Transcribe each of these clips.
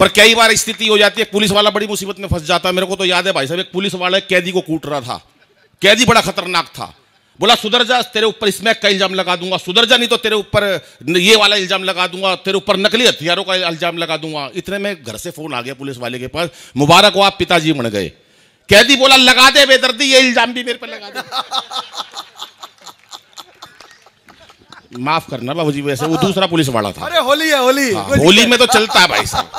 पर कई बार स्थिति हो जाती है पुलिस वाला बड़ी मुसीबत में फंस जाता है मेरे को तो याद है भाई साहब एक पुलिस वाला कैदी को कूट रहा था कैदी बड़ा खतरनाक था बोला सुधर जा तेरे ऊपर इसमें का इल्जाम लगा दूंगा सुधर जा नहीं तो तेरे ऊपर ये वाला इल्जाम लगा दूंगा तेरे ऊपर नकली हथियारों का इल्जाम लगा दूंगा इतने में घर से फोन आ गया पुलिस वाले के पास मुबारक हो आप पिताजी मर गए कैदी बोला लगा दे बेदर्दी ये इल्जाम भी मेरे पर लगा दे माफ करना बाबूजी वैसे वो दूसरा पुलिस वाला था अरे होली है होली हाँ, होली में तो चलता है भाई साहब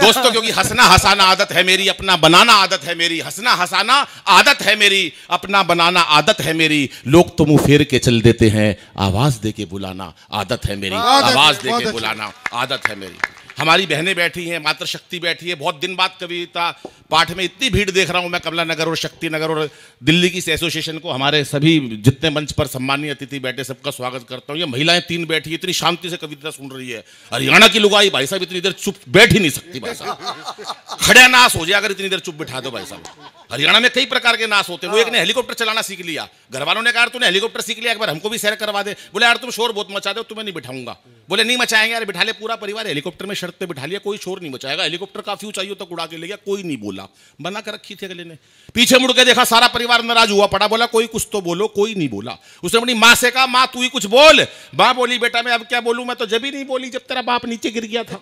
दोस्तों क्योंकि हंसना हंसाना आदत है मेरी अपना बनाना आदत है मेरी हंसना हंसाना आदत है मेरी अपना बनाना आदत है मेरी लोग तो मुंह फेर के चल देते हैं आवाज दे के बुलाना आदत है मेरी आवाज दे के बुलाना आदत है मेरी हमारी बहनें बैठी हैं मातृशक्ति बैठी है बहुत दिन बाद कविता पाठ में इतनी भीड़ देख रहा हूँ मैं कमला नगर और शक्ति नगर और दिल्ली की इस एसोसिएशन को हमारे सभी जितने मंच पर सम्मानीय अतिथि बैठे सबका स्वागत करता हूँ ये महिलाएं तीन बैठी इतनी शांति से कविता सुन रही है हरियाणा की लुगाई भाई साहब इतनी देर चुप बैठ ही नहीं सकती भाई साहब खड़े नाश हो जाए अगर इतनी देर चुप बैठा दो भाई साहब हरियाणा में कई प्रकार के नाश होते हैं वो एक ने हाँ। हेलीकॉप्टर चलाना सीख लिया घर वालों ने कहा तूने हेलीकॉप्टर सीख लिया एक बार हमको भी सैर करवा दे बोले यार तुम शोर बहुत मचा दो तुम्हें नहीं बिठाऊंगा बोले नहीं मचाएंगे यार बिठा ले पूरा परिवार हेलीकॉप्टर में शर्त पर बिठा लिया कोई शोर नहीं मचाएगा हेलीकॉप्टर का फ्यू चाहिए तो उड़ा के ले गया कोई नहीं बोला बना कर रखी थी अगले ने पीछे मुड़ के देखा सारा परिवार नाराज हुआ पड़ा बोला कोई कुछ तो बोलो कोई नहीं बोला उसने अपनी माँ से कहा माँ तू ही कुछ बोल माँ बोली बेटा मैं अब क्या बोलू मैं तो जब ही नहीं बोली जब तेरा बाप नीचे गिर गया था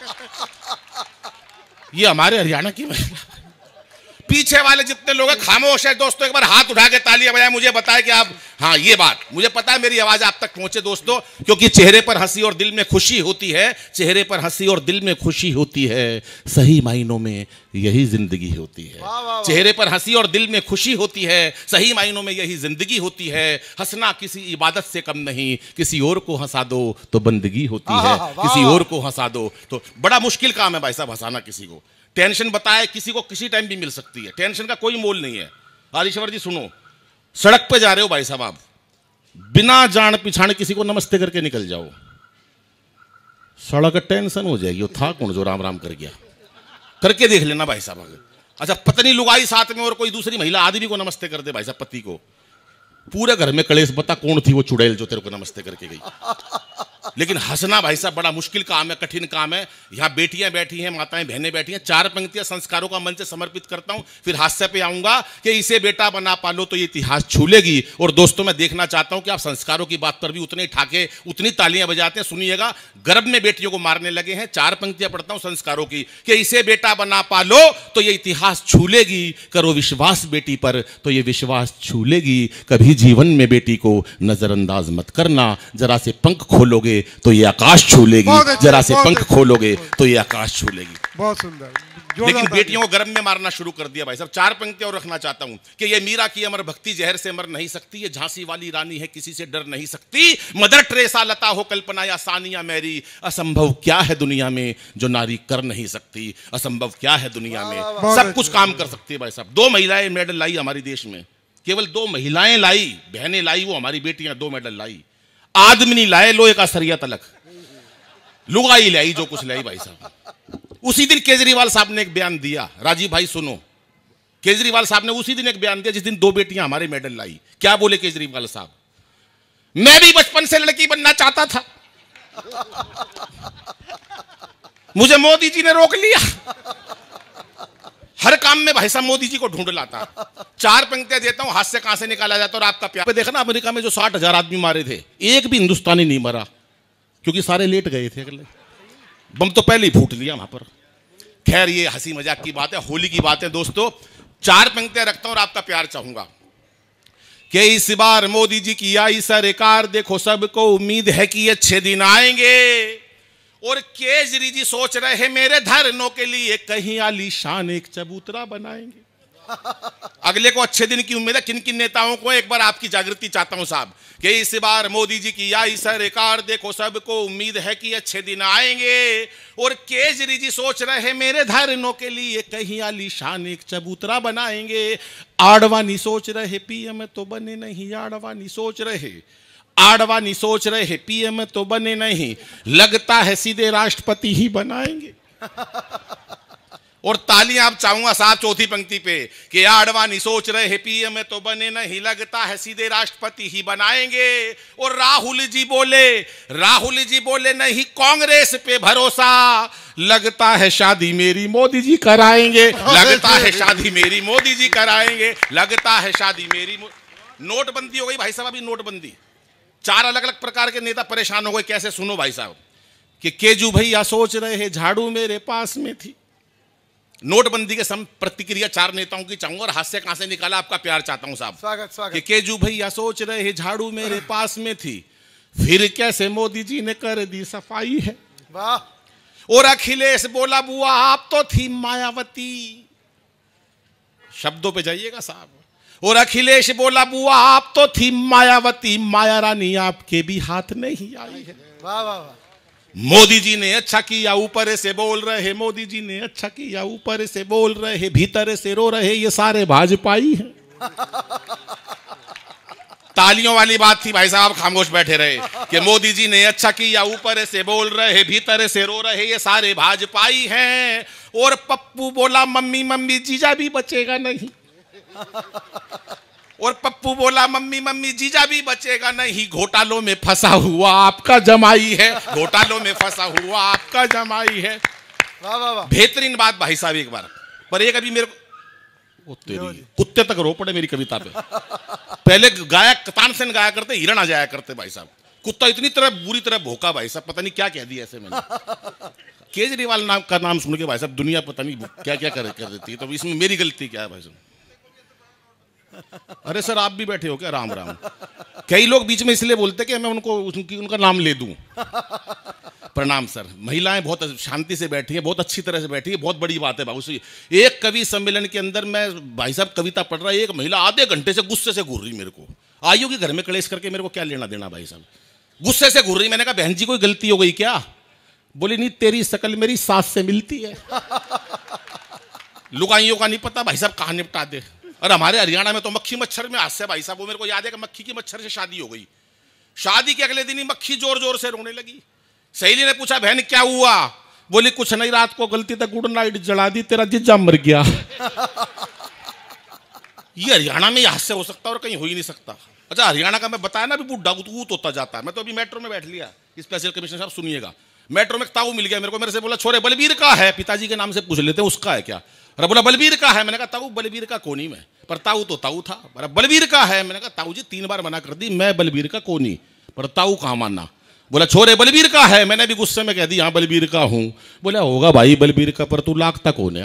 ये हमारे हरियाणा की महिला पीछे वाले जितने लोग हैं खामोश है दोस्तों एक बार हाथ उठा के तालियां बजाय मुझे बताया कि आप हाँ ये बात मुझे पता है मेरी आवाज आप तक पहुंचे दोस्तों क्योंकि चेहरे पर हंसी और दिल में खुशी होती है चेहरे पर हंसी और दिल में खुशी होती है सही मायनों में यही जिंदगी होती है वाँ वाँ। चेहरे पर हंसी और दिल में खुशी होती है सही मायनों में यही जिंदगी होती है हंसना किसी इबादत से कम नहीं किसी और को हंसा दो तो बंदगी होती हाँ, है हाँ, हाँ, किसी और को हंसा दो तो बड़ा मुश्किल काम है भाई साहब हंसाना किसी को टेंशन बताए किसी को किसी टाइम भी मिल सकती है टेंशन का कोई मोल नहीं है आदिश्वर जी सुनो सड़क पर जा रहे हो भाई साहब आप बिना जान पिछाने किसी को नमस्ते करके निकल जाओ सड़क टेंशन हो जाएगी वो था कौन जो राम राम कर गया करके देख लेना भाई साहब आगे अच्छा पत्नी लुगाई साथ में और कोई दूसरी महिला आदमी को नमस्ते कर दे भाई साहब पति को पूरे घर में कलेश बता कौन थी वो चुड़ैल जो तेरे को नमस्ते करके गई लेकिन हंसना भाई साहब बड़ा मुश्किल काम है कठिन काम है यहाँ बेटियां बैठी हैं माताएं बहनें बैठी हैं चार पंक्तियां संस्कारों का मन से समर्पित करता हूं फिर हास्य पे आऊंगा कि इसे बेटा बना पालो तो ये इतिहास छूलेगी और दोस्तों मैं देखना चाहता हूं कि आप संस्कारों की बात पर भी उतने ठाके उतनी तालियां बजाते हैं सुनिएगा गर्भ में बेटियों को मारने लगे हैं चार पंक्तियां पढ़ता हूँ संस्कारों की कि इसे बेटा बना पालो तो ये इतिहास छूलेगी करो विश्वास बेटी पर तो ये विश्वास छूलेगी कभी जीवन में बेटी को नजरअंदाज मत करना जरा से पंख खोलोगे खोलोगे तो ये आकाश छू लेगी जरा से पंख खोलोगे तो ये आकाश छू लेगी बहुत सुंदर लेकिन बेटियों को गर्म में मारना शुरू कर दिया भाई साहब चार पंक्ति और रखना चाहता हूं कि ये मीरा की अमर भक्ति जहर से मर नहीं सकती ये झांसी वाली रानी है किसी से डर नहीं सकती मदर ट्रेसा लता हो कल्पना या सानिया मेरी असंभव क्या है दुनिया में जो नारी कर नहीं सकती असंभव क्या है दुनिया में सब कुछ काम कर सकती है भाई साहब दो महिलाएं मेडल लाई हमारे देश में केवल दो महिलाएं लाई बहने लाई वो हमारी बेटियां दो मेडल लाई आदमी नहीं लाए लोहे का सरिया तलक लुगाई लाई जो कुछ लाई भाई साहब उसी दिन केजरीवाल साहब ने एक बयान दिया राजीव भाई सुनो केजरीवाल साहब ने उसी दिन एक बयान दिया जिस दिन दो बेटियां हमारे मेडल लाई क्या बोले केजरीवाल साहब मैं भी बचपन से लड़की बनना चाहता था मुझे मोदी जी ने रोक लिया हर काम में भाई साहब मोदी जी को ढूंढ लाता चार पंक्तियां देता हूं हाथ से कहां से निकाला जाता और आपका प्यार देखा ना अमेरिका में जो साठ हजार आदमी मारे थे एक भी हिंदुस्तानी नहीं मरा क्योंकि सारे लेट गए थे अगले बम तो पहले ही फूट लिया वहां पर खैर ये हंसी मजाक की बात है होली की बात है दोस्तों चार पंक्तियां रखता हूं और आपका प्यार चाहूंगा के इस बार मोदी जी की आई सरकार देखो सबको उम्मीद है कि अच्छे दिन आएंगे और केजरी जी सोच रहे हैं मेरे धरनों के लिए कहीं आलीशान एक चबूतरा बनाएंगे अगले को अच्छे दिन की उम्मीद है किन किन नेताओं को एक बार आपकी जागृति चाहता हूं साहब कि इस बार मोदी जी की आई एक देखो सबको उम्मीद है कि अच्छे दिन आएंगे और केजरी जी सोच रहे हैं मेरे धरनों के लिए कहीं आलीशान एक चबूतरा बनाएंगे आडवाणी सोच रहे पीएम तो बने नहीं आडवाणी सोच रहे नहीं सोच रहे हैं पीएम तो बने नहीं लगता है सीधे राष्ट्रपति ही बनाएंगे और तालियां आप चाहूंगा साहब चौथी पंक्ति पे कि नहीं सोच रहे हैं पीएम तो बने नहीं लगता है सीधे राष्ट्रपति ही बनाएंगे और राहुल जी बोले राहुल जी बोले नहीं कांग्रेस पे भरोसा लगता है शादी मेरी मोदी जी कराएंगे लगता है शादी मेरी मोदी जी कराएंगे लगता है शादी मेरी नोटबंदी हो गई भाई साहब अभी नोटबंदी चार अलग अलग प्रकार के नेता परेशान हो गए कैसे सुनो भाई साहब कि केजू भैया सोच रहे हैं झाड़ू मेरे पास में थी नोटबंदी के सम प्रतिक्रिया चार नेताओं की चाहूंगा और हास्य कहां से निकाला आपका प्यार चाहता हूं साहब स्वागत स्वागत कि केजू भैया सोच रहे हैं झाड़ू मेरे पास में थी फिर कैसे मोदी जी ने कर दी सफाई है वाह और अखिलेश बोला बुआ आप तो थी मायावती शब्दों पे जाइएगा साहब और अखिलेश बोला बुआ आप तो थी मायावती माया रानी आपके भी हाथ नहीं आई है वाह वाह वाह मोदी जी ने अच्छा किया ऊपर से बोल रहे मोदी जी ने अच्छा किया ऊपर से बोल रहे भीतर से रो रहे ये सारे भाजपाई हैं तालियों वाली बात थी भाई साहब खामोश बैठे रहे कि मोदी जी ने अच्छा किया ऊपर से बोल रहे भीतर से रो रहे ये सारे भाजपाई हैं और पप्पू बोला मम्मी मम्मी जीजा भी बचेगा नहीं और पप्पू बोला मम्मी मम्मी जीजा भी बचेगा नहीं घोटालों में फंसा हुआ आपका जमाई है घोटालों में फंसा हुआ आपका जमाई है बेहतरीन बात भाई साहब एक बार पर एक अभी मेरे को कुत्ते तक रो पड़े मेरी कविता पे पहले गायक तानसेन गाया करते हिरण आ जाया करते भाई साहब कुत्ता इतनी तरह बुरी तरह भोका भाई साहब पता नहीं क्या कह दिया ऐसे मैंने केजरीवाल नाम का नाम सुन के भाई साहब दुनिया पता नहीं क्या क्या कर देती है तो इसमें मेरी गलती क्या है भाई साहब अरे सर आप भी बैठे हो क्या राम राम कई लोग बीच में इसलिए बोलते कि मैं उनको उनकी उनका नाम ले दूं प्रणाम सर महिलाएं बहुत शांति से बैठी हैं बहुत अच्छी तरह से बैठी है बहुत बड़ी बात है बाबू एक कवि सम्मेलन के अंदर मैं भाई साहब कविता पढ़ रहा है एक महिला आधे घंटे से गुस्से से घूर रही मेरे को आयु के घर में कलेश करके मेरे को क्या लेना देना भाई साहब गुस्से से घूर रही मैंने कहा बहन जी कोई गलती हो गई क्या बोली नहीं तेरी शकल मेरी सास से मिलती है लुकाइयों का नहीं पता भाई साहब कहा निपटा दे और हमारे हरियाणा में तो मक्खी मच्छर में हास्य भाई साहब वो मेरे को याद है कि मक्खी की मच्छर से शादी हो गई शादी के अगले दिन ही मक्खी जोर जोर से रोने लगी सहेली ने पूछा बहन क्या हुआ बोली कुछ नहीं रात को गलती तक गुड नाइट जला दी तेरा जिजा मर गया ये हरियाणा में हास्य हो सकता और कहीं हो ही नहीं सकता अच्छा हरियाणा का मैं बताया ना अभी बुढ़ा ऊत होता जाता है मैं तो अभी मेट्रो में बैठ लिया स्पेशल कमिश्नर साहब सुनिएगा मेट्रो में ताऊ मिल गया मेरे को मेरे से बोला छोरे बलबीर का है पिताजी के नाम से पूछ लेते हैं उसका है क्या बोला बलबीर का है मैंने कहा ताऊ बलबीर का कोनी में पर ताऊ तो ताऊ था अरे बलबीर का है मैंने कहा ताऊ जी तीन बार मना कर दी मैं बलबीर का कोनी पर ताऊ कहाँ मानना बोला छोरे बलबीर का है मैंने भी गुस्से में कह दी हाँ बलबीर का हूँ बोला होगा भाई बलबीर का पर तू लाख तक होने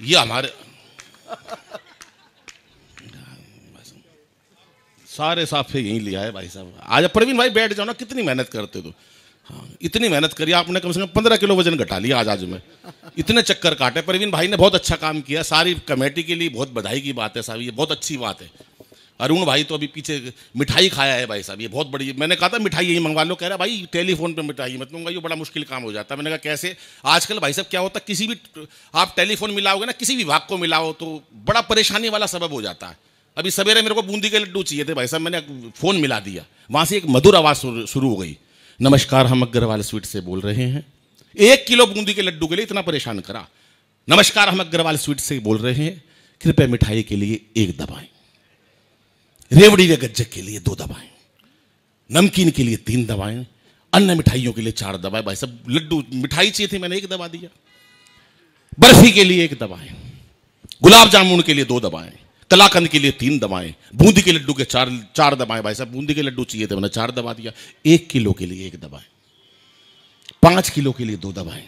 ये हमारे सारे साफे यहीं लिया है भाई साहब आज प्रवीण भाई बैठ जाओ ना कितनी मेहनत करते तुम हाँ, इतनी मेहनत करी आपने कम से कम पंद्रह किलो वजन घटा लिया आज आज में इतने चक्कर काटे परवीन भाई ने बहुत अच्छा काम किया सारी कमेटी के लिए बहुत बधाई की बात है साहब ये बहुत अच्छी बात है अरुण भाई तो अभी पीछे मिठाई खाया है भाई साहब ये बहुत बड़ी मैंने कहा था मिठाई यही मंगवा लो कह रहा भाई टेलीफोन पे मिठाई मत मंगाई ये बड़ा मुश्किल काम हो जाता है मैंने कहा कैसे आजकल भाई साहब क्या होता किसी भी आप टेलीफोन मिलाओगे ना किसी विभाग को मिलाओ तो बड़ा परेशानी वाला सबब हो जाता है अभी सवेरे मेरे को बूंदी के लड्डू चाहिए थे भाई साहब मैंने फ़ोन मिला दिया वहाँ से एक मधुर आवाज़ शुरू हो गई नमस्कार हम अग्रवाल स्वीट से बोल रहे हैं एक किलो बूंदी के लड्डू के लिए इतना परेशान करा नमस्कार हम अग्रवाल स्वीट से बोल रहे हैं कृपया मिठाई के लिए एक दबाएं रेवड़ी व गज्जक के लिए दो दबाएं नमकीन के लिए तीन दबाएं अन्य मिठाइयों के लिए चार दबाएं भाई सब लड्डू मिठाई चाहिए थी मैंने एक दबा दिया बर्फी के लिए एक दबाएं गुलाब जामुन के लिए दो दबाएं कलाकंद के लिए तीन दवाएं बूंदी के लड्डू के चार चार दबाएं भाई साहब बूंदी के लड्डू चाहिए थे मैंने चार दबा दिया एक किलो के लिए एक दवाएं पांच किलो के लिए दो दवाएं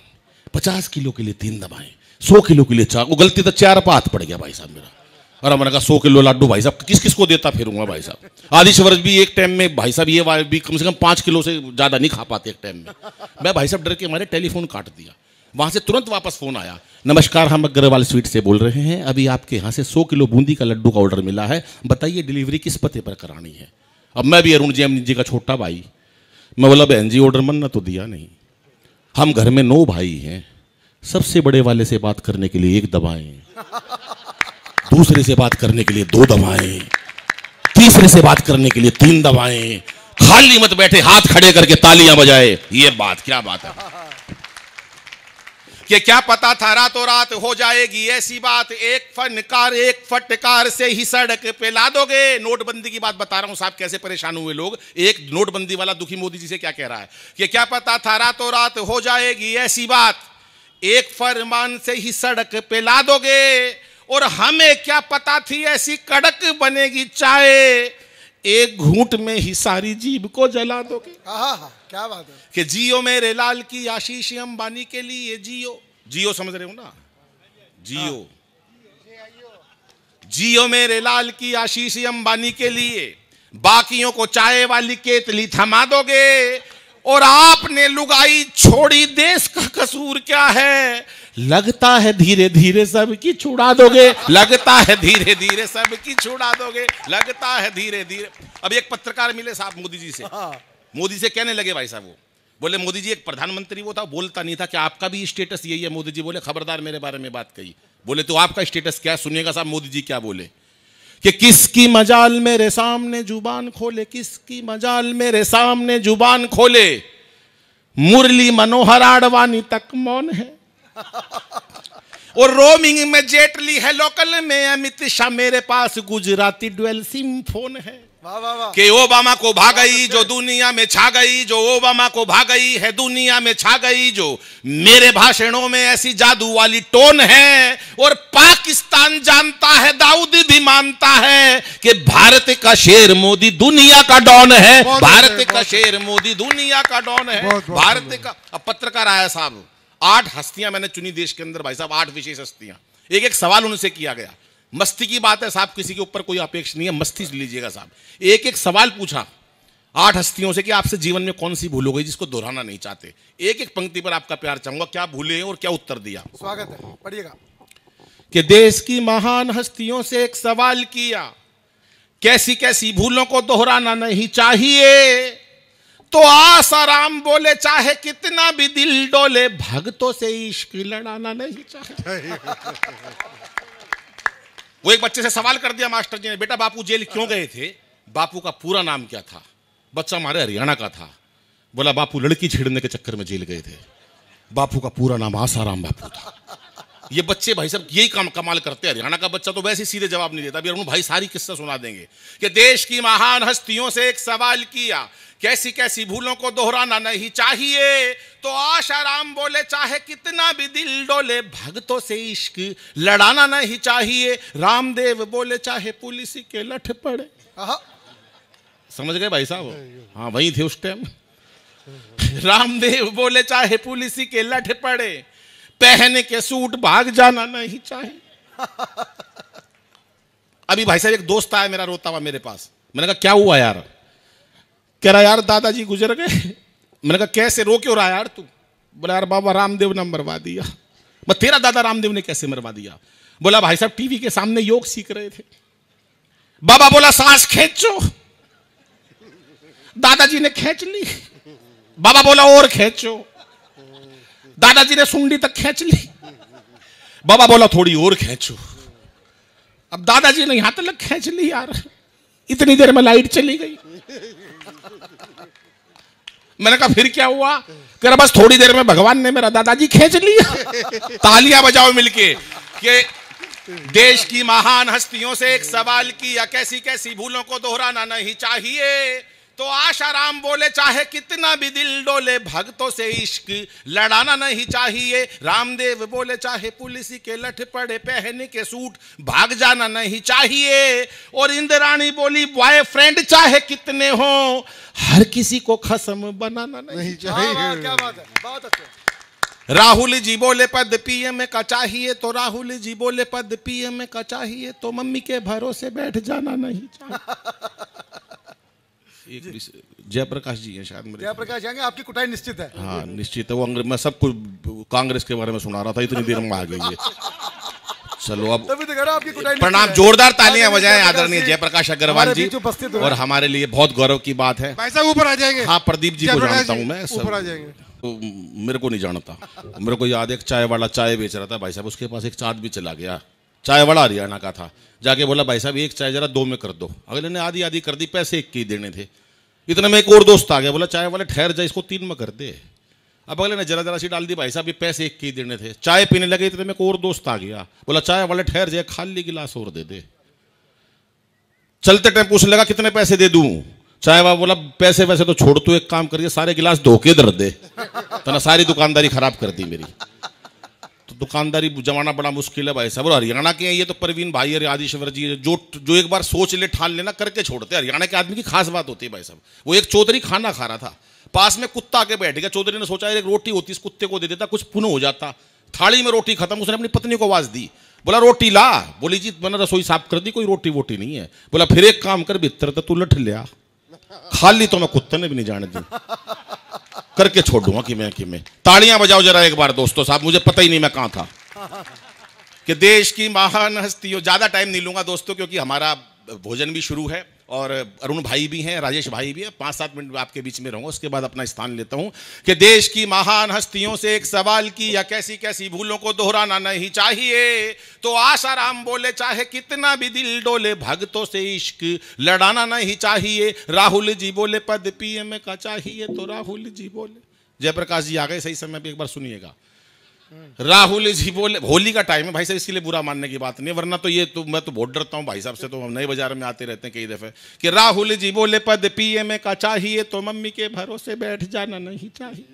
पचास किलो के लिए तीन दवाएं सौ किलो के लिए चार वो गलती तो चार पाथ पड़ गया भाई साहब मेरा और हमारे कहा सौ किलो लड्डू भाई साहब किस किस को देता फिरूंगा भाई साहब आदिश वर्ष भी एक टाइम में भाई साहब ये भी कम से कम पांच किलो से ज़्यादा नहीं खा पाते एक टाइम में मैं भाई साहब डर के हमारे टेलीफोन काट दिया वहां से तुरंत वापस फोन आया नमस्कार हम अग्रवाल स्वीट से बोल रहे हैं अभी आपके यहाँ से 100 किलो बूंदी का लड्डू का ऑर्डर मिला है बताइए डिलीवरी किस पते पर करानी है अब मैं भी अरुण जी जी का छोटा भाई मैं बोला भाई एन ऑर्डर मन ना तो दिया नहीं हम घर में नौ भाई हैं सबसे बड़े वाले से बात करने के लिए एक दबाएं दूसरे से बात करने के लिए दो दबाएं तीसरे से बात करने के लिए तीन दबाएं खाली मत बैठे हाथ खड़े करके तालियां बजाए ये बात क्या बात है कि क्या पता था रातों रात हो जाएगी ऐसी बात एक फनकार एक फटकार से ही सड़क पे ला दोगे नोटबंदी की बात बता रहा हूं साहब कैसे परेशान हुए लोग एक नोटबंदी वाला दुखी मोदी जी से क्या कह रहा है कि क्या पता था रातों रात हो जाएगी ऐसी बात एक फरमान से ही सड़क पे ला दोगे और हमें क्या पता थी ऐसी कड़क बनेगी चाय एक घूट में ही सारी जीभ को जला दोगे क्या बात है कि जियो मेरे लाल की आशीष अंबानी के लिए जियो जियो समझ रहे हो ना जियो जियो मेरे लाल की आशीष अंबानी के लिए बाकियों को चाय वाली केतली थमा दोगे और आपने लुगाई छोड़ी देश का कसूर क्या है लगता है धीरे धीरे सबकी छुड़ा दोगे लगता है धीरे धीरे सबकी छुड़ा दोगे लगता है धीरे धीरे अब एक पत्रकार मिले साहब मोदी जी से हाँ। मोदी से कहने लगे भाई साहब वो बोले मोदी जी एक प्रधानमंत्री वो था बोलता नहीं था कि आपका भी स्टेटस यही है मोदी जी बोले खबरदार मेरे बारे में बात कही बोले तो आपका स्टेटस क्या सुनिएगा साहब मोदी जी क्या बोले कि किसकी मजाल मेरे सामने जुबान खोले किसकी मजाल मेरे सामने जुबान खोले मुरली मनोहर आडवाणी तक मौन है और रोमिंग में जेटली है लोकल में अमित शाह मेरे पास गुजराती ड्वेल सिम फोन है कि ओबामा को भा गई जो दुनिया में छा गई जो ओबामा को भाग गई है दुनिया में छा गई जो मेरे भाषणों में ऐसी जादू वाली टोन है और पाकिस्तान जानता है दाऊदी भी मानता है कि भारत का शेर मोदी दुनिया का डॉन है अच्छा, भारत का अच्छा। शेर मोदी दुनिया का डॉन है भारत का पत्रकार आया साहब आठ हस्तियां मैंने चुनी देश के अंदर भाई साहब आठ विशेष हस्तियां एक एक सवाल उनसे किया गया मस्ती की बात है साहब किसी के ऊपर कोई अपेक्षा नहीं है मस्ती लीजिएगा साहब एक एक सवाल पूछा आठ हस्तियों से कि आपसे जीवन में कौन सी भूल हो गई जिसको दोहराना नहीं चाहते एक एक पंक्ति पर आपका प्यार चाहूंगा क्या भूले और क्या उत्तर दिया स्वागत है पढ़िएगा कि देश की महान हस्तियों से एक सवाल किया कैसी कैसी भूलों को दोहराना नहीं चाहिए तो आसाराम बोले चाहे कितना भी दिल डोले भगतों से इश्क लड़ाना नहीं चाहिए वो एक बच्चे से सवाल कर दिया मास्टर जी ने बेटा बापू जेल क्यों गए थे बापू का पूरा नाम क्या था बच्चा हमारे हरियाणा का था बोला बापू लड़की छेड़ने के चक्कर में जेल गए थे बापू का पूरा नाम आसाराम बापू था ये बच्चे भाई सब यही काम कमाल करते हैं हरियाणा का बच्चा तो वैसे सीधे जवाब नहीं देता अभी भाई सारी किस्सा सुना देंगे कि देश की महान हस्तियों से एक सवाल किया कैसी कैसी भूलों को दोहराना नहीं चाहिए तो आशाराम बोले चाहे कितना भी दिल डोले भगतों से इश्क लड़ाना नहीं चाहिए रामदेव बोले चाहे पुलिस के लठ पड़े समझ गए भाई साहब हाँ वही थे उस टाइम रामदेव बोले चाहे पुलिस के लठ पड़े पहने के सूट भाग जाना नहीं चाहिए अभी भाई साहब एक दोस्त आया मेरा रोता हुआ मेरे पास मैंने कहा क्या हुआ यार कह रहा यार दादाजी गुजर गए मैंने कहा कैसे रो क्यों रहा यार तू बोला यार बाबा रामदेव ने मरवा दिया मैं तेरा दादा रामदेव ने कैसे मरवा दिया बोला भाई साहब टीवी के सामने योग सीख रहे थे बाबा बोला सांस खेचो दादाजी ने खेच ली बाबा बोला और खेचो दादाजी ने सुंडी तक खेच ली बाबा बोला थोड़ी और खेचो अब दादाजी ने यहां तक खेच ली यार इतनी देर में लाइट चली गई मैंने कहा फिर क्या हुआ कह बस थोड़ी देर में भगवान ने मेरा दादाजी खींच लिया तालियां बजाओ मिलके कि देश की महान हस्तियों से एक सवाल किया कैसी कैसी भूलों को दोहराना नहीं चाहिए तो आशाराम बोले चाहे कितना भी दिल डोले भक्तों से इश्क लड़ाना नहीं चाहिए रामदेव बोले चाहे पुलिस के लठ पड़े पहने के सूट भाग जाना नहीं चाहिए और इंद्राणी बोली बॉयफ्रेंड चाहे कितने हो हर किसी को खसम बनाना नहीं, नहीं चाहिए क्या बात है बहुत अच्छा राहुल जी बोले पद पीएम का चाहिए तो राहुल जी बोले पद पीएम का चाहिए तो मम्मी के भरोसे बैठ जाना नहीं चाहिए एक जयप्रकाश जी हैं शायद मेरे जयप्रकाश जाएंगे आपकी कुटाई निश्चित है हाँ निश्चित है वो मैं सब कुछ कांग्रेस के बारे में सुना रहा था इतनी देर में आ गई है चलो अब तो प्रणाम जोरदार तालियां बजाएं आदरणीय जयप्रकाश अग्रवाल जी और हमारे लिए बहुत गौरव की बात है ऊपर आ जाएंगे हाँ प्रदीप जी को जानता हूँ मैं ऊपर आ जाएंगे तो मेरे को नहीं जानता मेरे को याद एक चाय वाला चाय बेच रहा था भाई साहब उसके पास एक चार्ट भी चला गया चाय वाला हरियाणा का था जाके बोला भाई साहब एक चाय जरा दो में कर दो अगले ने आधी आधी कर दी पैसे एक के देने थे इतने में एक और दोस्त आ गया बोला चाय वाले ठहर जाए इसको तीन में कर दे अब अगले ने जरा जरा सी डाल दी भाई साहब ये पैसे एक के देने थे चाय पीने लगे इतने में एक और दोस्त आ गया बोला चाय वाले ठहर जाए खाली गिलास और दे दे चलते टाइम पूछने लगा कितने पैसे दे दू चाय वाला बोला पैसे वैसे तो छोड़ तू एक काम करिए सारे गिलास धोके दर दे तो ना सारी दुकानदारी खराब कर दी मेरी दुकानदारी जमाना बड़ा मुश्किल है भाई साहब और हरियाणा के हैं ये तो परवीन भाई और आदिश्वर जी जो जो एक बार सोच ले ठान लेना करके छोड़ते हरियाणा के आदमी की खास बात होती है भाई साहब वो एक चौधरी खाना खा रहा था पास में कुत्ता के बैठ गया चौधरी ने सोचा एक रोटी होती इस कुत्ते को दे देता कुछ पुनः हो जाता थाली में रोटी खत्म उसने अपनी पत्नी को आवाज दी बोला रोटी ला बोली जी मैंने रसोई साफ कर दी कोई रोटी वोटी नहीं है बोला फिर एक काम कर भीतर तू लठ लिया खाली तो मैं कुत्ते ने भी नहीं जाने दी करके छोड़ दूंगा कि मैं कि मैं ताड़ियां बजाओ जरा एक बार दोस्तों साहब मुझे पता ही नहीं मैं कहाँ था कि देश की महान हस्ती ज़्यादा टाइम नहीं लूंगा दोस्तों क्योंकि हमारा भोजन भी शुरू है और अरुण भाई भी हैं राजेश भाई भी हैं पाँच सात मिनट आपके बीच में रहूँगा उसके बाद अपना स्थान लेता हूँ कि देश की महान हस्तियों से एक सवाल की या कैसी कैसी भूलों को दोहराना नहीं चाहिए तो आशाराम बोले चाहे कितना भी दिल डोले भगतों से इश्क लड़ाना नहीं चाहिए राहुल जी बोले पद पीएम का चाहिए तो राहुल जी बोले जयप्रकाश जी आ गए सही समय पर एक बार सुनिएगा राहुल इज ही बोले होली का टाइम है भाई साहब इसके लिए बुरा मानने की बात नहीं वरना तो ये तो मैं तो बहुत डरता हूँ भाई साहब से तो हम नए बाजार में आते रहते हैं कई दफे कि राहुल जी बोले पद पीएमए का चाहिए तो मम्मी के भरोसे बैठ जाना नहीं चाहिए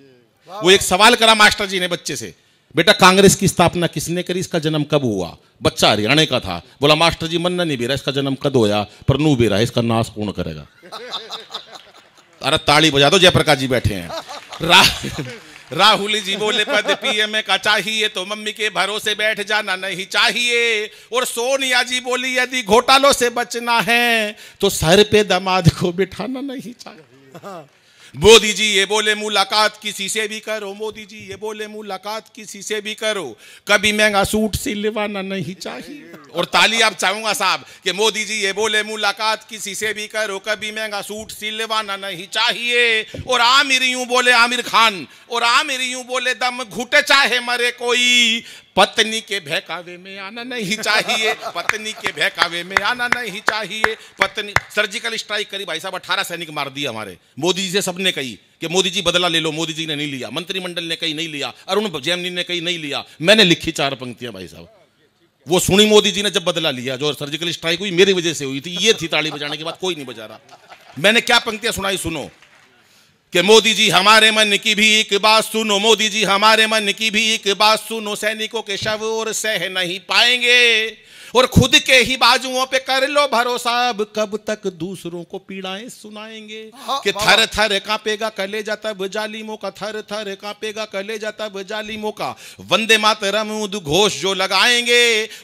वो एक सवाल करा मास्टर जी ने बच्चे से बेटा कांग्रेस की स्थापना किसने करी इसका जन्म कब हुआ बच्चा हरियाणा का था बोला मास्टर जी मन्ना नहीं बेरा इसका जन्म कद होया पर नू बेरा इसका नाश कौन करेगा अरे ताली बजा दो जयप्रकाश जी बैठे हैं रा राहुल जी बोले पद पीएम का चाहिए तो मम्मी के भरोसे बैठ जाना नहीं चाहिए और सोनिया जी बोली यदि घोटालों से बचना है तो सर पे दामाद को बिठाना नहीं चाहिए हाँ। मोदी जी ये बोले मुलाकात किसी से भी करो मोदी जी ये बोले मुलाकात किसी से भी करो कभी महंगा सूट सिलवाना नहीं चाहिए और ताली आप चाहूंगा साहब कि मोदी जी ये बोले मुलाकात किसी से भी करो कभी महंगा सूट सिलवाना नहीं चाहिए और आमिर यूं बोले आमिर खान और आमिर यूं बोले दम घुटे चाहे मरे कोई पत्नी के बहकावे में आना नहीं चाहिए पत्नी के बहकावे में आना नहीं चाहिए पत्नी सर्जिकल स्ट्राइक करी भाई साहब अठारह सैनिक मार दिए हमारे मोदी जी से सबने कही कि मोदी जी बदला ले लो मोदी जी ने नहीं लिया मंत्रिमंडल ने कहीं नहीं लिया अरुण जैमनी ने कहीं नहीं लिया मैंने लिखी चार पंक्तियां भाई साहब वो सुनी मोदी जी ने जब बदला लिया जो सर्जिकल स्ट्राइक हुई मेरी वजह से हुई थी ये थी ताली बजाने के बाद कोई नहीं बजा रहा मैंने क्या पंक्तियां सुनाई सुनो कि मोदी जी हमारे मन की भी एक बात सुनो मोदी जी हमारे मन की भी एक बात सुनो सैनिकों के शव और सह नहीं पाएंगे और खुद के ही बाजुओं पे कर लो भरोसा अब कब तक दूसरों को पीड़ाएं सुनाएंगे हाँ, कि थर थर कांपेगा कले जाता बजालीमो का थर थर कांपेगा कले जाता बजालीमो का वंदे मातरम उद्घोष जो लगाएंगे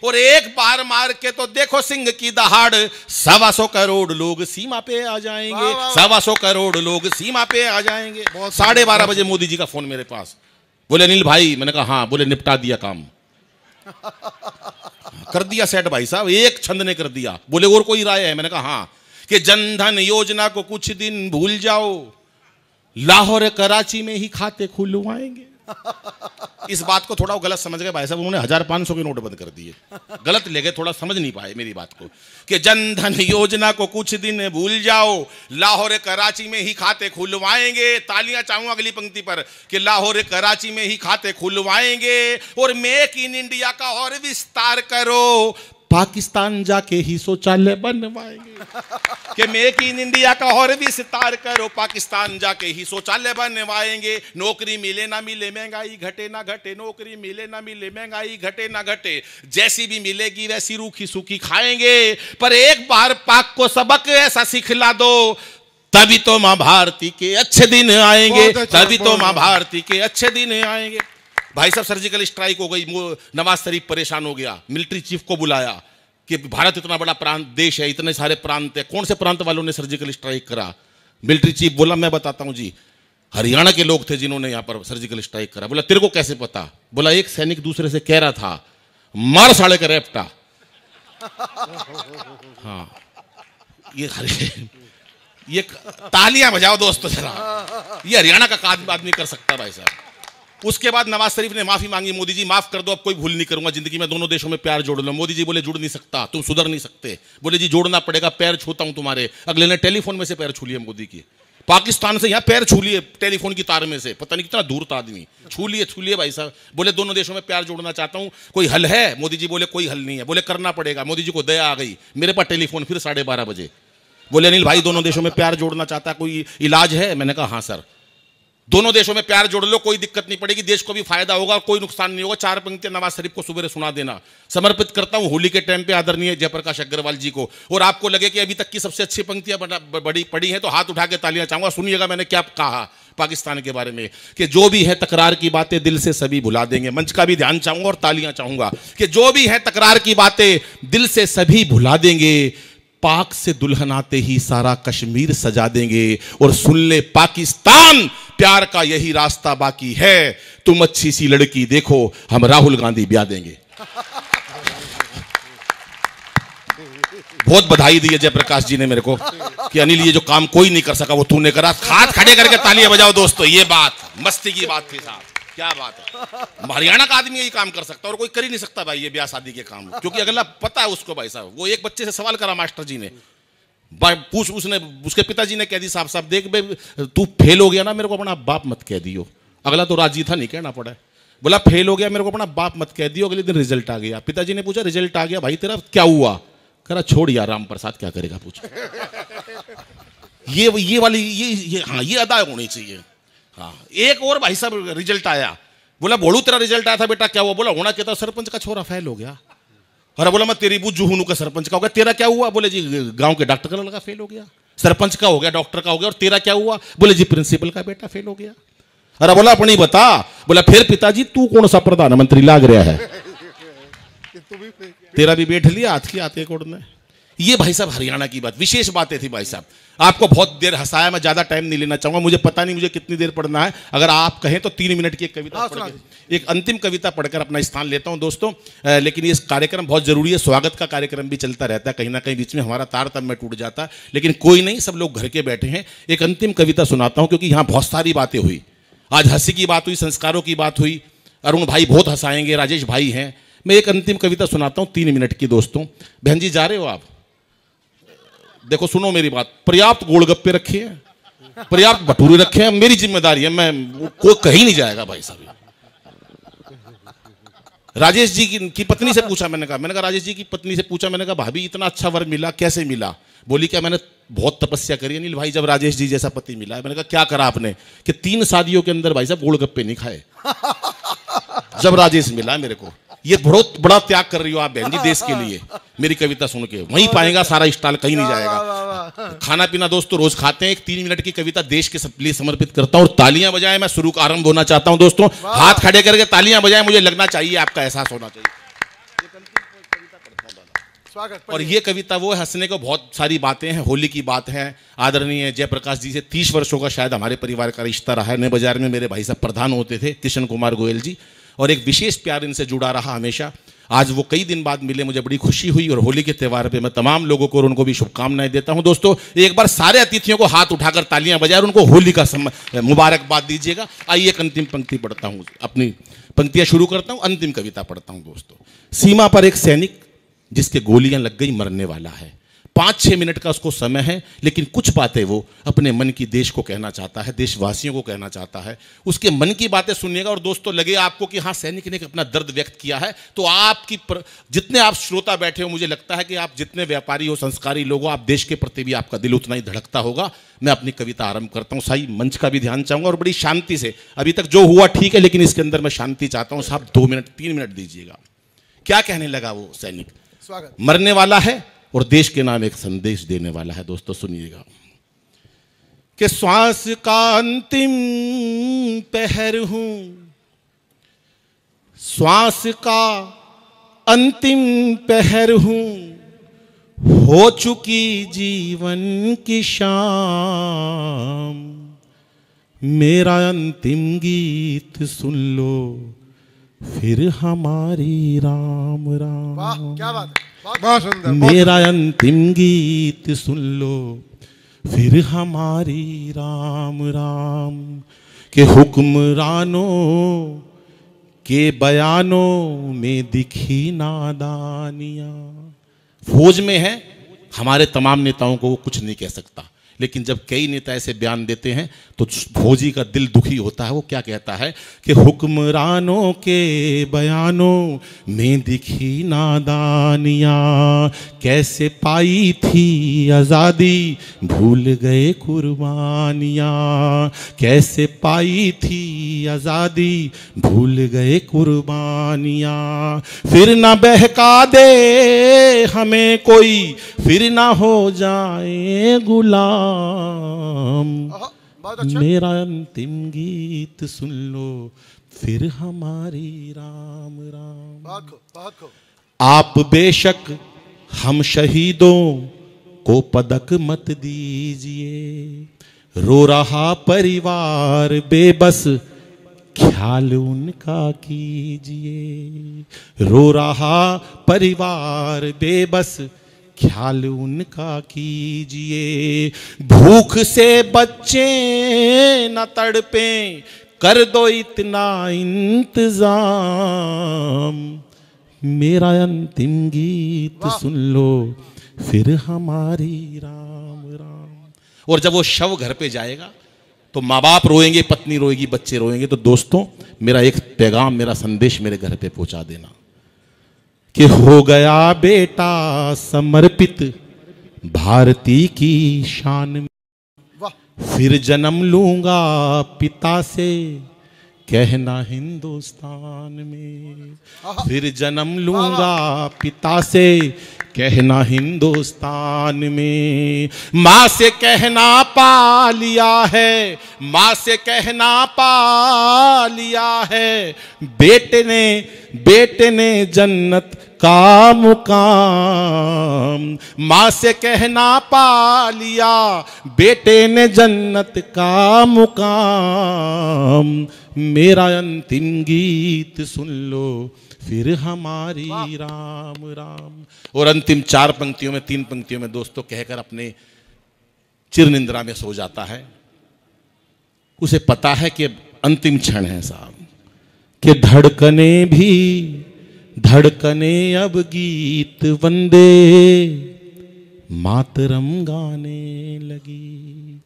और एक बार मार के तो देखो सिंह की दहाड़ सवा सौ करोड़ लोग सीमा पे आ जाएंगे सवा सौ करोड़ लोग सीमा पे आ जाएंगे साढ़े बारह बजे मोदी जी का फोन मेरे पास बोले अनिल भाई मैंने कहा हाँ बोले निपटा दिया काम कर दिया सेट भाई साहब एक छंद ने कर दिया बोले और कोई राय है मैंने कहा हां कि जनधन योजना को कुछ दिन भूल जाओ लाहौर कराची में ही खाते खुलवाएंगे इस बात को थोड़ा गलत समझ गए भाई साहब उन्होंने हजार पांच सौ के नोट बंद कर दिए गलत ले गए थोड़ा समझ नहीं पाए मेरी बात को कि जन धन योजना को कुछ दिन भूल जाओ लाहौर कराची में ही खाते खुलवाएंगे तालियां चाहू अगली पंक्ति पर कि लाहौर कराची में ही खाते खुलवाएंगे और मेक इन इंडिया का और विस्तार करो पाकिस्तान जाके ही शौचालय बनवाएंगे कि मेक इन इंडिया का और भी सितार करो पाकिस्तान जाके ही शौचालय बनवाएंगे नौकरी मिले ना मिले महंगाई घटे ना घटे नौकरी मिले ना मिले महंगाई घटे ना घटे जैसी भी मिलेगी वैसी रूखी सूखी खाएंगे पर एक बार पाक को सबक ऐसा सिखला दो तभी तो मां भारती के अच्छे दिन आएंगे अच्छा, तभी तो मां अच्छा। भारती के अच्छे दिन आएंगे भाई साहब सर्जिकल स्ट्राइक हो गई नवाज शरीफ परेशान हो गया मिलिट्री चीफ को बुलाया कि भारत इतना बड़ा प्रांत देश है इतने सारे प्रांत है कौन से प्रांत वालों ने सर्जिकल स्ट्राइक करा मिलिट्री चीफ बोला मैं बताता हूँ जी हरियाणा के लोग थे जिन्होंने यहाँ पर सर्जिकल स्ट्राइक करा बोला तेरे को कैसे पता बोला एक सैनिक दूसरे से कह रहा था मार साड़े का रेपटा हाँ ये ये तालियां बजाओ दोस्तों जरा ये हरियाणा का आदमी कर सकता भाई साहब उसके बाद नवाज शरीफ ने माफी मांगी मोदी जी माफ कर दो अब कोई भूल नहीं करूंगा जिंदगी में दोनों देशों में प्यार जोड़ लो मोदी जी बोले जुड़ नहीं सकता तुम सुधर नहीं सकते बोले जी जोड़ना पड़ेगा पैर छूता हूं तुम्हारे अगले ने टेलीफोन में से पैर छू लिए मोदी की पाकिस्तान से यहाँ पैर छू लिए टेलीफोन की तार में से पता नहीं कितना दूर था आदमी छू लिए छू लिए भाई साहब बोले दोनों देशों में प्यार जोड़ना चाहता हूँ कोई हल है मोदी जी बोले कोई हल नहीं है बोले करना पड़ेगा मोदी जी को दया आ गई मेरे पास टेलीफोन फिर साढ़े बारह बजे बोले अनिल भाई दोनों देशों में प्यार जोड़ना चाहता कोई इलाज है मैंने कहा हाँ सर दोनों देशों में प्यार जोड़ लो कोई दिक्कत नहीं पड़ेगी देश को भी फायदा होगा कोई नुकसान नहीं होगा चार पंक्तियां नवाज शरीफ को सुबह सुना देना समर्पित करता हूं होली के टाइम पे आदरणीय जयप्रकाश अग्रवाल जी को और आपको लगे कि अभी तक की सबसे अच्छी पंक्तियां बड़ी पड़ी हैं तो हाथ उठा के तालियां चाहूंगा सुनिएगा मैंने क्या कहा पाकिस्तान के बारे में कि जो भी है तकरार की बातें दिल से सभी भुला देंगे मंच का भी ध्यान चाहूंगा और तालियां चाहूंगा कि जो भी है तकरार की बातें दिल से सभी भुला देंगे पाक से दुल्हन आते ही सारा कश्मीर सजा देंगे और सुन ले पाकिस्तान प्यार का यही रास्ता बाकी है तुम अच्छी सी लड़की देखो हम राहुल गांधी ब्याह देंगे बहुत बधाई दी है जयप्रकाश जी ने मेरे को कि अनिल ये जो काम कोई नहीं कर सका वो तूने करा हाथ खड़े करके तालियां बजाओ दोस्तों ये बात मस्ती की बात थी साहब क्या बात है हरियाणा का आदमी यही काम कर सकता है और कोई कर ही नहीं सकता भाई ये ब्याह शादी के काम क्योंकि अगला पता है उसको भाई साहब वो एक बच्चे से सवाल करा मास्टर जी ने पूछ उसने उसके पिताजी ने कह दी साहब साहब देख भाई तू फेल हो गया ना मेरे को अपना बाप मत कह दियो अगला तो राजी था नहीं कहना पड़ा बोला फेल हो गया मेरे को अपना बाप मत कह दियो अगले दिन रिजल्ट आ गया पिताजी ने पूछा रिजल्ट आ गया भाई तेरा क्या हुआ करा छोड़ यार राम प्रसाद क्या करेगा पूछ ये ये वाली ये, ये हाँ ये अदा होनी चाहिए हाँ एक और भाई साहब रिजल्ट आया बोला बोलू तेरा रिजल्ट आया था बेटा क्या हुआ बोला होना क्या था सरपंच का छोरा फेल हो गया अरे बोला मैं तेरी बुझ जुहनू का सरपंच का हो गया तेरा क्या हुआ बोले जी गांव के डॉक्टर का लड़का फेल हो गया सरपंच का हो गया डॉक्टर का हो गया और तेरा क्या हुआ बोले जी प्रिंसिपल का बेटा फेल हो गया अरे बोला अपनी बता बोला फिर पिताजी तू कौन सा प्रधानमंत्री लाग रहा है तेरा भी बैठ लिया हाथ की आते कोड में ये भाई साहब हरियाणा की बात विशेष बातें थी भाई साहब आपको बहुत देर हंसाया मैं ज्यादा टाइम नहीं लेना चाहूंगा मुझे पता नहीं मुझे कितनी देर पढ़ना है अगर आप कहें तो तीन मिनट की एक कविता हाँ, एक अंतिम कविता पढ़कर अपना स्थान लेता हूं दोस्तों आ, लेकिन ये कार्यक्रम बहुत जरूरी है स्वागत का कार्यक्रम भी चलता रहता है कहीं ना कहीं बीच में हमारा तारतम्य टूट जाता है लेकिन कोई नहीं सब लोग घर के बैठे हैं एक अंतिम कविता सुनाता हूँ क्योंकि यहाँ बहुत सारी बातें हुई आज हंसी की बात हुई संस्कारों की बात हुई अरुण भाई बहुत हंसाएंगे राजेश भाई हैं मैं एक अंतिम कविता सुनाता हूँ तीन मिनट की दोस्तों बहन जी जा रहे हो आप देखो सुनो मेरी बात पर्याप्त गोलगप्पे रखे हैं पर्याप्त भटूरे रखे हैं मेरी जिम्मेदारी है मैं कोई कहीं नहीं जाएगा भाई साहब राजेश जी की, की पत्नी से पूछा मैंने कहा मैंने कहा राजेश जी की पत्नी से पूछा मैंने कहा भाभी इतना अच्छा वर मिला कैसे मिला बोली क्या मैंने बहुत तपस्या करी अनिल भाई जब राजेश जी जैसा पति मिला है मैंने कहा क्या करा आपने कि तीन शादियों के अंदर भाई साहब गोलगप्पे नहीं खाए जब राजेश मिला मेरे को ये बहुत बड़ा त्याग कर रही हो आप बहन जी देश के लिए मेरी कविता सुन के वहीं पाएगा सारा स्टाल कहीं नहीं जाएगा खाना पीना दोस्तों तो रोज खाते हैं एक तीन मिनट की कविता देश के सब लिए समर्पित करता हूँ और तालियां बजाए मैं शुरू आरंभ होना चाहता हूँ दोस्तों हाथ खड़े करके तालियां बजाए मुझे लगना चाहिए आपका एहसास होना चाहिए और ये कविता वो हंसने को बहुत सारी बातें हैं होली की बात है आदरणीय जयप्रकाश जी से तीस वर्षों का शायद हमारे परिवार का रिश्ता रहा है नए बाजार में मेरे भाई साहब प्रधान होते थे किशन कुमार गोयल जी और एक विशेष प्यार इनसे जुड़ा रहा हमेशा आज वो कई दिन बाद मिले मुझे बड़ी खुशी हुई और होली के त्यौहार पे मैं तमाम लोगों को और उनको भी शुभकामनाएं देता हूं दोस्तों एक बार सारे अतिथियों को हाथ उठाकर तालियां बजाए और उनको होली का मुबारकबाद दीजिएगा आइए एक अंतिम पंक्ति पढ़ता हूँ अपनी पंक्तियां शुरू करता हूँ अंतिम कविता पढ़ता हूँ दोस्तों सीमा पर एक सैनिक जिसके गोलियां लग गई मरने वाला है पाँच छः मिनट का उसको समय है लेकिन कुछ बातें वो अपने मन की देश को कहना चाहता है देशवासियों को कहना चाहता है उसके मन की बातें सुनिएगा और दोस्तों लगे आपको कि हाँ सैनिक ने अपना दर्द व्यक्त किया है तो आपकी प्र... जितने आप श्रोता बैठे हो मुझे लगता है कि आप जितने व्यापारी हो संस्कारी लोग हो आप देश के प्रति भी आपका दिल उतना ही धड़कता होगा मैं अपनी कविता आरंभ करता हूँ साई मंच का भी ध्यान चाहूँगा और बड़ी शांति से अभी तक जो हुआ ठीक है लेकिन इसके अंदर मैं शांति चाहता हूँ साहब दो मिनट तीन मिनट दीजिएगा क्या कहने लगा वो सैनिक स्वागत मरने वाला है और देश के नाम एक संदेश देने वाला है दोस्तों सुनिएगा कि श्वास का अंतिम पहर हूं श्वास का अंतिम पहर हूं हो चुकी जीवन की शाम मेरा अंतिम गीत सुन लो फिर हमारी राम राम वाह क्या बात है मेरा अंतिम गीत सुन लो फिर हमारी राम राम के हुक्मरानों के बयानों में दिखी नादानिया फौज में है हमारे तमाम नेताओं को वो कुछ नहीं कह सकता लेकिन जब कई नेता ऐसे बयान देते हैं तो फौजी का दिल दुखी होता है वो क्या कहता है कि हुक्मरानों के बयानों में दिखी नादानिया कैसे पाई थी आज़ादी भूल गए कुर्बानिया कैसे पाई थी आज़ादी भूल गए कुर्बानियाँ फिर ना बहका दे हमें कोई फिर ना हो जाए गुलाम राम मेरा अंतिम गीत सुन लो फिर हमारी राम राम आप बेशक हम शहीदों को पदक मत दीजिए रो रहा परिवार बेबस ख्याल उनका कीजिए रो रहा परिवार बेबस ख्याल उनका कीजिए भूख से बच्चे न तड़पे कर दो इतना इंतजाम मेरा अंतिम गीत सुन लो फिर हमारी राम राम और जब वो शव घर पे जाएगा तो माँ बाप रोएंगे पत्नी रोएगी बच्चे रोएंगे तो दोस्तों मेरा एक पैगाम मेरा संदेश मेरे घर पे पहुंचा देना कि हो गया बेटा समर्पित भारती की शान में फिर जन्म लूंगा पिता से कहना हिंदुस्तान में फिर जन्म लूंगा पिता से कहना हिंदुस्तान में माँ से कहना पा लिया है माँ से कहना पा लिया है बेटे ने बेटे ने जन्नत का मुकाम माँ से कहना पा लिया बेटे ने जन्नत का मुकाम मेरा अंतिम गीत सुन लो फिर हमारी राम राम और अंतिम चार पंक्तियों में तीन पंक्तियों में दोस्तों कहकर अपने चिर निंद्रा में सो जाता है उसे पता है कि अंतिम क्षण है साहब कि धड़कने भी धड़कने अब गीत वंदे मातरम गाने लगी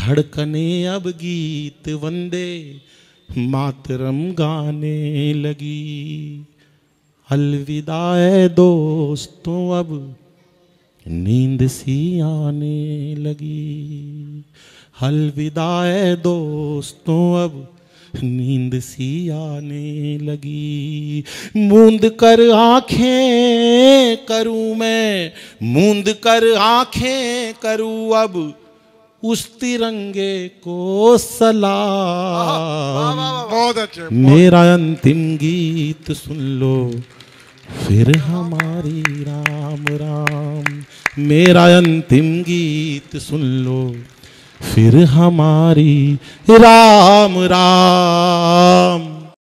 धड़कने अब गीत वंदे मातरम गाने लगी अलविदा है दोस्तों अब नींद सी आने लगी अलविदा है दोस्तों अब नींद सी आने लगी मूंद कर आंखें करूं मैं मूंद कर आंखें करूं अब उस तिरंगे को सलाम बहुत अच्छे मेरा अंतिम गीत सुन लो फिर हमारी राम राम मेरा अंतिम गीत सुन लो फिर हमारी राम राम